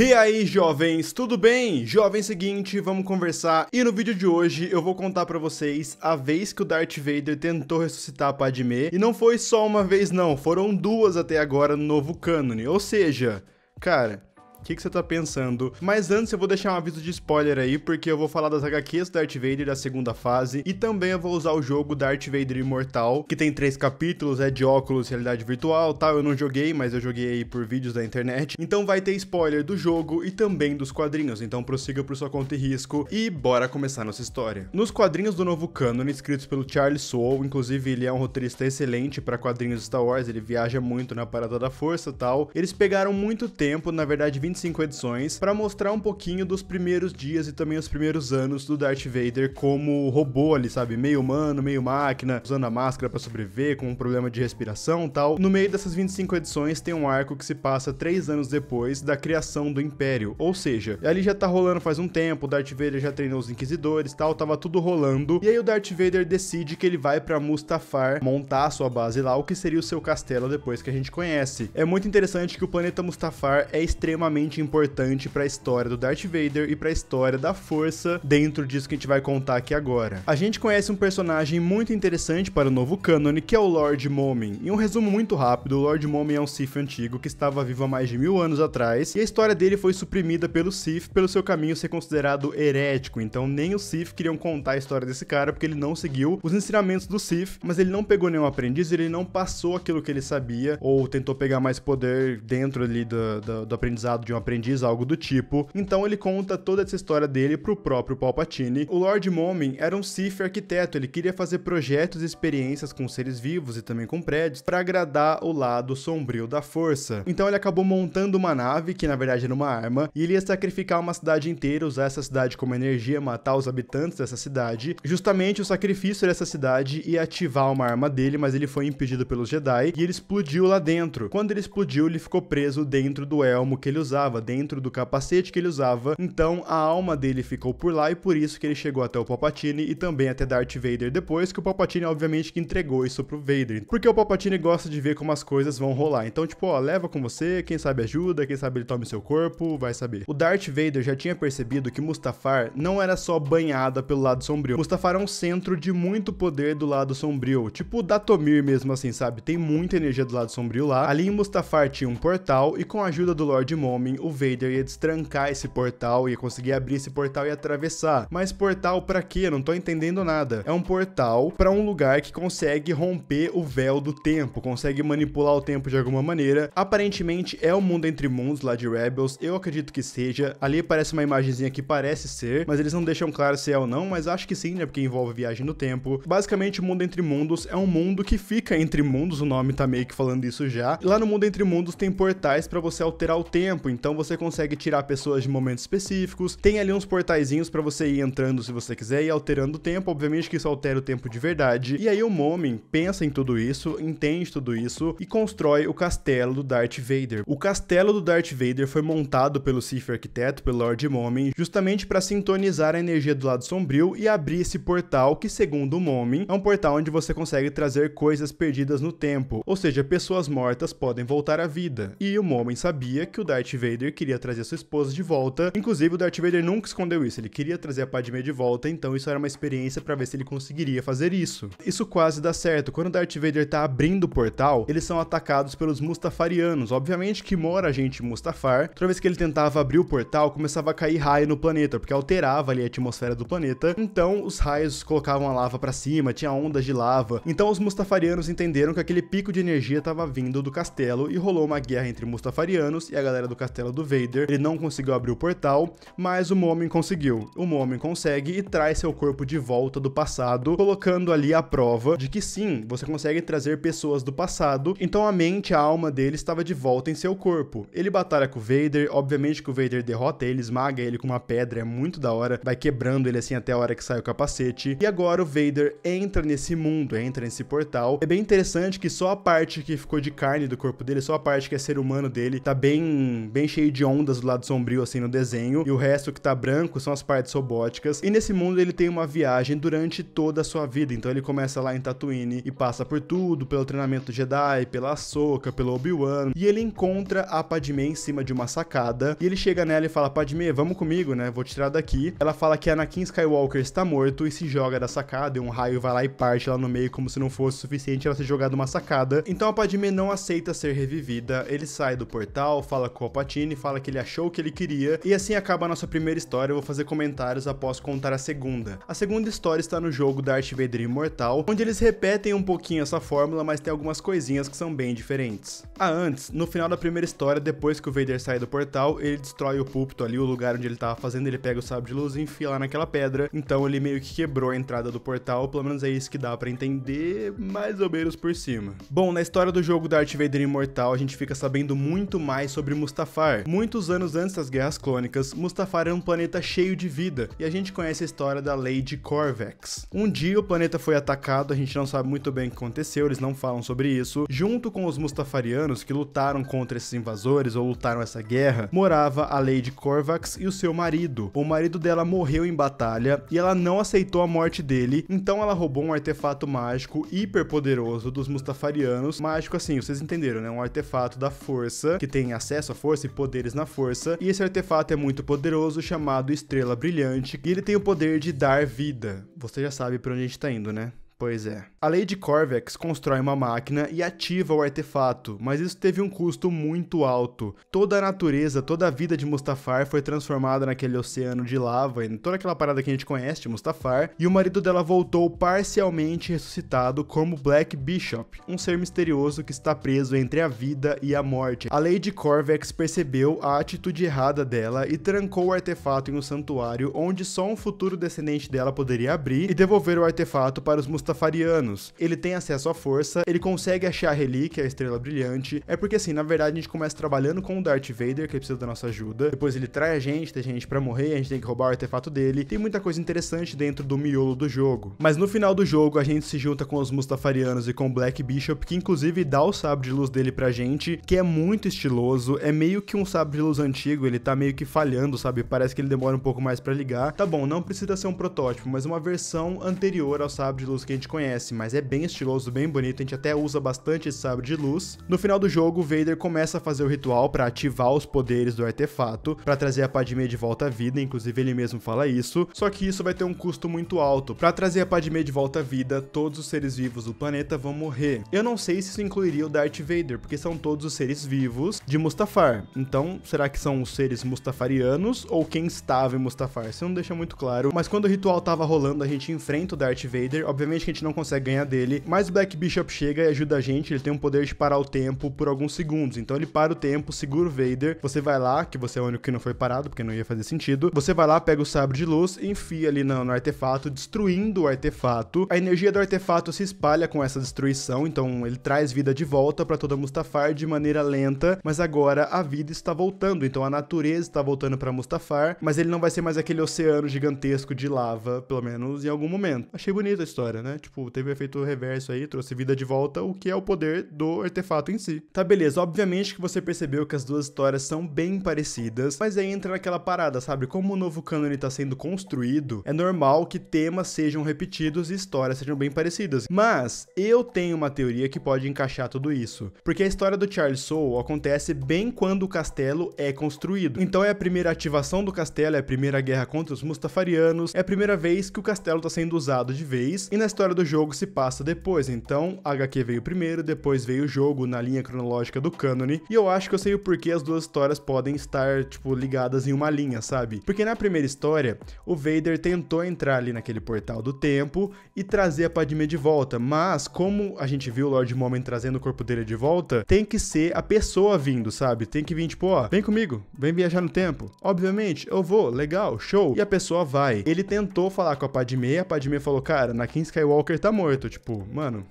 E aí, jovens, tudo bem? Jovem seguinte, vamos conversar. E no vídeo de hoje eu vou contar para vocês a vez que o Darth Vader tentou ressuscitar a Padme. e não foi só uma vez não, foram duas até agora no novo cânone. Ou seja, cara, que, que você tá pensando. Mas antes eu vou deixar um aviso de spoiler aí, porque eu vou falar das HQs do Darth Vader da segunda fase, e também eu vou usar o jogo Darth Vader Imortal, que tem três capítulos, é de óculos, realidade virtual tal, eu não joguei, mas eu joguei aí por vídeos da internet. Então vai ter spoiler do jogo e também dos quadrinhos, então prossiga por sua conta e risco e bora começar nossa história. Nos quadrinhos do novo cânone, escritos pelo Charles Soule, inclusive ele é um roteirista excelente para quadrinhos Star Wars, ele viaja muito na parada da força tal, eles pegaram muito tempo, na verdade 25 25 edições, para mostrar um pouquinho dos primeiros dias e também os primeiros anos do Darth Vader como robô ali, sabe? Meio humano, meio máquina, usando a máscara para sobreviver, com um problema de respiração tal. No meio dessas 25 edições tem um arco que se passa três anos depois da criação do Império, ou seja, ali já tá rolando faz um tempo, o Darth Vader já treinou os Inquisidores tal, tava tudo rolando, e aí o Darth Vader decide que ele vai para Mustafar montar a sua base lá, o que seria o seu castelo depois que a gente conhece. É muito interessante que o planeta Mustafar é extremamente extremamente importante para a história do Darth Vader e para a história da força dentro disso que a gente vai contar aqui agora. A gente conhece um personagem muito interessante para o novo cânone, que é o Lord Momin. Em um resumo muito rápido, o Lord Momin é um Sith antigo que estava vivo há mais de mil anos atrás, e a história dele foi suprimida pelo Sith pelo seu caminho ser considerado herético, então nem os Sith queriam contar a história desse cara porque ele não seguiu os ensinamentos do Sith, mas ele não pegou nenhum aprendiz, ele não passou aquilo que ele sabia, ou tentou pegar mais poder dentro ali do, do, do aprendizado de um aprendiz, algo do tipo. Então ele conta toda essa história dele pro próprio Palpatine. O Lord Momin era um Sith arquiteto, ele queria fazer projetos e experiências com seres vivos e também com prédios para agradar o lado sombrio da força. Então ele acabou montando uma nave, que na verdade era uma arma, e ele ia sacrificar uma cidade inteira, usar essa cidade como energia, matar os habitantes dessa cidade. Justamente o sacrifício dessa cidade ia ativar uma arma dele, mas ele foi impedido pelos Jedi e ele explodiu lá dentro. Quando ele explodiu, ele ficou preso dentro do elmo que ele usava usava, dentro do capacete que ele usava. Então a alma dele ficou por lá e por isso que ele chegou até o Palpatine e também até Darth Vader depois, que o Palpatine obviamente que entregou isso pro Vader. Porque o Palpatine gosta de ver como as coisas vão rolar. Então, tipo, ó, leva com você, quem sabe ajuda, quem sabe ele tome seu corpo, vai saber. O Darth Vader já tinha percebido que Mustafar não era só banhada pelo lado sombrio. Mustafar é um centro de muito poder do lado sombrio, tipo Datomir mesmo assim, sabe? Tem muita energia do lado sombrio lá. Ali em Mustafar tinha um portal e com a ajuda do Lord Momi o Vader ia destrancar esse portal, ia conseguir abrir esse portal e atravessar. Mas portal para quê? Não tô entendendo nada. É um portal para um lugar que consegue romper o véu do tempo, consegue manipular o tempo de alguma maneira. Aparentemente é o mundo entre mundos lá de Rebels, eu acredito que seja. Ali parece uma imagenzinha que parece ser, mas eles não deixam claro se é ou não, mas acho que sim, né? Porque envolve viagem no tempo. Basicamente, o mundo entre mundos é um mundo que fica entre mundos, o nome tá meio que falando isso já. E lá no mundo entre mundos tem portais para você alterar o tempo, então você consegue tirar pessoas de momentos específicos. Tem ali uns portaizinhos para você ir entrando se você quiser e alterando o tempo. Obviamente que isso altera o tempo de verdade. E aí o Momin pensa em tudo isso, entende tudo isso e constrói o castelo do Darth Vader. O castelo do Darth Vader foi montado pelo Sif Arquiteto, pelo Lord Momin, justamente para sintonizar a energia do lado sombrio e abrir esse portal que, segundo o Momin, é um portal onde você consegue trazer coisas perdidas no tempo, ou seja, pessoas mortas podem voltar à vida. E o Momin sabia que o Darth Vader Vader queria trazer sua esposa de volta. Inclusive, o Darth Vader nunca escondeu isso. Ele queria trazer a Padmé de volta, então isso era uma experiência para ver se ele conseguiria fazer isso. Isso quase dá certo. Quando o Darth Vader tá abrindo o portal, eles são atacados pelos Mustafarianos. Obviamente que mora a gente Mustafar. Toda vez que ele tentava abrir o portal, começava a cair raio no planeta, porque alterava ali a atmosfera do planeta. Então, os raios colocavam a lava para cima, tinha ondas de lava. Então, os Mustafarianos entenderam que aquele pico de energia estava vindo do castelo e rolou uma guerra entre Mustafarianos e a galera do castelo tela do Vader. Ele não conseguiu abrir o portal, mas o Momin conseguiu. O Momin consegue e traz seu corpo de volta do passado, colocando ali a prova de que sim, você consegue trazer pessoas do passado. Então a mente, a alma dele estava de volta em seu corpo. Ele batalha com o Vader, obviamente que o Vader derrota ele, esmaga ele com uma pedra, é muito da hora, vai quebrando ele assim até a hora que sai o capacete. E agora o Vader entra nesse mundo, entra nesse portal. É bem interessante que só a parte que ficou de carne do corpo dele, só a parte que é ser humano dele, tá bem bem cheio de ondas do lado sombrio assim no desenho, e o resto que tá branco são as partes robóticas. E nesse mundo ele tem uma viagem durante toda a sua vida, então ele começa lá em Tatooine e passa por tudo, pelo treinamento Jedi, pela Ahsoka, pelo Obi-Wan, e ele encontra a Padmé em cima de uma sacada, e ele chega nela e fala: "Padmé, vamos comigo, né? Vou te tirar daqui". Ela fala que Anakin Skywalker está morto e se joga da sacada, e um raio vai lá e parte lá no meio como se não fosse suficiente ela ser jogada uma sacada. Então a Padmé não aceita ser revivida, ele sai do portal, fala com a Palpatine fala que ele achou o que ele queria, e assim acaba a nossa primeira história, eu vou fazer comentários após contar a segunda. A segunda história está no jogo Darth Vader Imortal, onde eles repetem um pouquinho essa fórmula, mas tem algumas coisinhas que são bem diferentes. Ah, antes, no final da primeira história, depois que o Vader sai do portal, ele destrói o púlpito ali, o lugar onde ele estava fazendo, ele pega o sábio de luz e enfia lá naquela pedra, então ele meio que quebrou a entrada do portal, pelo menos é isso que dá para entender, mais ou menos por cima. Bom, na história do jogo Darth Vader Imortal, a gente fica sabendo muito mais sobre Mustafa Mustafar. Muitos anos antes das Guerras Clônicas, Mustafar era um planeta cheio de vida, e a gente conhece a história da Lady Corvax. Um dia o planeta foi atacado, a gente não sabe muito bem o que aconteceu, eles não falam sobre isso. Junto com os Mustafarianos que lutaram contra esses invasores ou lutaram essa guerra, morava a Lady Corvax e o seu marido. O marido dela morreu em batalha e ela não aceitou a morte dele, então ela roubou um artefato mágico hiper poderoso dos Mustafarianos. Mágico assim, vocês entenderam, né? Um artefato da força, que tem acesso à força e poderes na força, e esse artefato é muito poderoso, chamado Estrela Brilhante, e ele tem o poder de dar vida. Você já sabe para onde a gente tá indo, né? Pois é. A lei de Corvax constrói uma máquina e ativa o artefato, mas isso teve um custo muito alto. Toda a natureza, toda a vida de Mustafar foi transformada naquele oceano de lava e toda aquela parada que a gente conhece de Mustafar, e o marido dela voltou parcialmente ressuscitado como Black Bishop, um ser misterioso que está preso entre a vida e a morte. A lei de Corvax percebeu a atitude errada dela e trancou o artefato em um santuário onde só um futuro descendente dela poderia abrir e devolver o artefato para os Mustafar Rastafarianos. Ele tem acesso à força, ele consegue achar a relíquia, a estrela brilhante. É porque assim, na verdade, a gente começa trabalhando com o Darth Vader, que precisa da nossa ajuda. Depois ele trai a gente, tem gente para morrer, a gente tem que roubar o artefato dele. Tem muita coisa interessante dentro do miolo do jogo. Mas no final do jogo, a gente se junta com os Mustafarianos e com o Black Bishop, que inclusive dá o sabre de luz dele pra gente, que é muito estiloso. É meio que um sabre de luz antigo, ele tá meio que falhando, sabe? Parece que ele demora um pouco mais para ligar. Tá bom, não precisa ser um protótipo, mas uma versão anterior ao sabre de luz que a gente conhece, mas é bem estiloso, bem bonito, a gente até usa bastante esse sabre de luz. No final do jogo, Vader começa a fazer o ritual para ativar os poderes do artefato, para trazer a Padme de volta à vida, inclusive ele mesmo fala isso, só que isso vai ter um custo muito alto. Para trazer a Padme de volta à vida, todos os seres vivos do planeta vão morrer. Eu não sei se isso incluiria o Darth Vader, porque são todos os seres vivos de Mustafar. Então, será que são os seres mustafarianos ou quem estava em Mustafar? Isso não deixa muito claro, mas quando o ritual tava rolando, a gente enfrenta o Darth Vader, obviamente a gente não consegue ganhar dele, mas o Black Bishop chega e ajuda a gente, ele tem um poder de parar o tempo por alguns segundos, então ele para o tempo, segura o Vader, você vai lá, que você é o único que não foi parado, porque não ia fazer sentido, você vai lá, pega o sabre de luz, enfia ali no, no artefato, destruindo o artefato, a energia do artefato se espalha com essa destruição, então ele traz vida de volta para toda Mustafar de maneira lenta, mas agora a vida está voltando, então a natureza está voltando para Mustafar, mas ele não vai ser mais aquele oceano gigantesco de lava, pelo menos em algum momento. Achei bonita a história, né? Tipo, teve o um efeito reverso aí, trouxe vida de volta, o que é o poder do artefato em si. Tá, beleza. Obviamente que você percebeu que as duas histórias são bem parecidas, mas aí entra naquela parada, sabe? Como o novo cânone está sendo construído, é normal que temas sejam repetidos e histórias sejam bem parecidas. Mas eu tenho uma teoria que pode encaixar tudo isso. Porque a história do Charles Soule acontece bem quando o castelo é construído. Então é a primeira ativação do castelo, é a primeira guerra contra os Mustafarianos, é a primeira vez que o castelo está sendo usado de vez, e na história história do jogo se passa depois, então a HQ veio primeiro, depois veio o jogo na linha cronológica do cânone, e eu acho que eu sei o porquê as duas histórias podem estar, tipo, ligadas em uma linha, sabe? Porque na primeira história, o Vader tentou entrar ali naquele portal do tempo e trazer a Padme de volta, mas como a gente viu o Lord Momen trazendo o corpo dele de volta, tem que ser a pessoa vindo, sabe? Tem que vir, tipo, ó, vem comigo, vem viajar no tempo. Obviamente, eu vou, legal, show. E a pessoa vai. Ele tentou falar com a Padme, a Padme falou, cara, na King Skywalker Skywalker tá morto. Tipo, mano,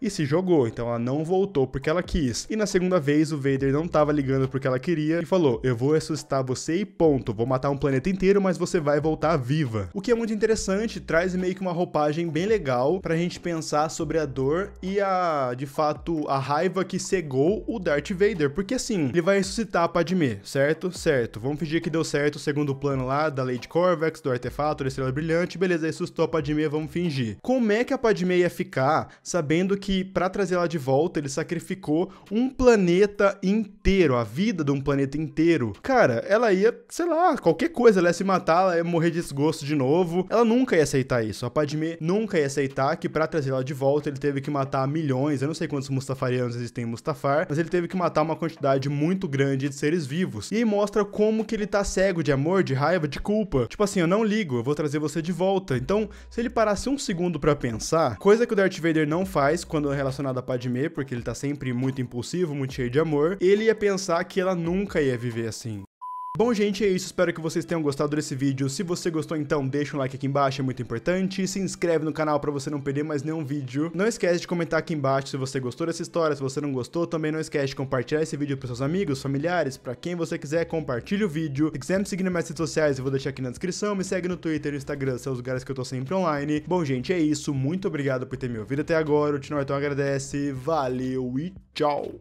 e se jogou. Então ela não voltou porque ela quis. E na segunda vez o Vader não tava ligando porque ela queria e falou: "Eu vou ressuscitar você e ponto. Vou matar um planeta inteiro, mas você vai voltar viva". O que é muito interessante, traz meio que uma roupagem bem legal pra gente pensar sobre a dor e a, de fato, a raiva que cegou o Darth Vader, porque assim, ele vai ressuscitar a Padmé, certo? Certo. Vamos fingir que deu certo o segundo plano lá da Lady Corvax, do artefato, da estrela brilhante, beleza, ressuscitou a Padmé, vamos fingir. Como é que a Padmé ia ficar sabendo vendo que para trazer ela de volta, ele sacrificou um planeta inteiro, a vida de um planeta inteiro. Cara, ela ia, sei lá, qualquer coisa, ela ia se matar, ela ia morrer de desgosto de novo. Ela nunca ia aceitar isso. A Padme nunca ia aceitar que para trazer ela de volta, ele teve que matar milhões, eu não sei quantos mustafarianos existem em Mustafar, mas ele teve que matar uma quantidade muito grande de seres vivos. E aí mostra como que ele tá cego de amor, de raiva, de culpa. Tipo assim, eu não ligo, eu vou trazer você de volta. Então, se ele parasse um segundo para pensar, coisa que o Darth Vader não faz faz quando é relacionado a Padme porque ele tá sempre muito impulsivo, muito cheio de amor, ele ia pensar que ela nunca ia viver assim. Bom, gente, é isso. Espero que vocês tenham gostado desse vídeo. Se você gostou, então, deixa um like aqui embaixo, é muito importante. Se inscreve no canal para você não perder mais nenhum vídeo. Não esquece de comentar aqui embaixo se você gostou dessa história, se você não gostou. Também não esquece de compartilhar esse vídeo para seus amigos, familiares, para quem você quiser, compartilhe o vídeo. Se quiser me seguir nas minhas redes sociais, eu vou deixar aqui na descrição. Me segue no Twitter e no Instagram, são os lugares que eu tô sempre online. Bom, gente, é isso. Muito obrigado por ter me ouvido até agora. O Tino Arton agradece. Valeu e tchau!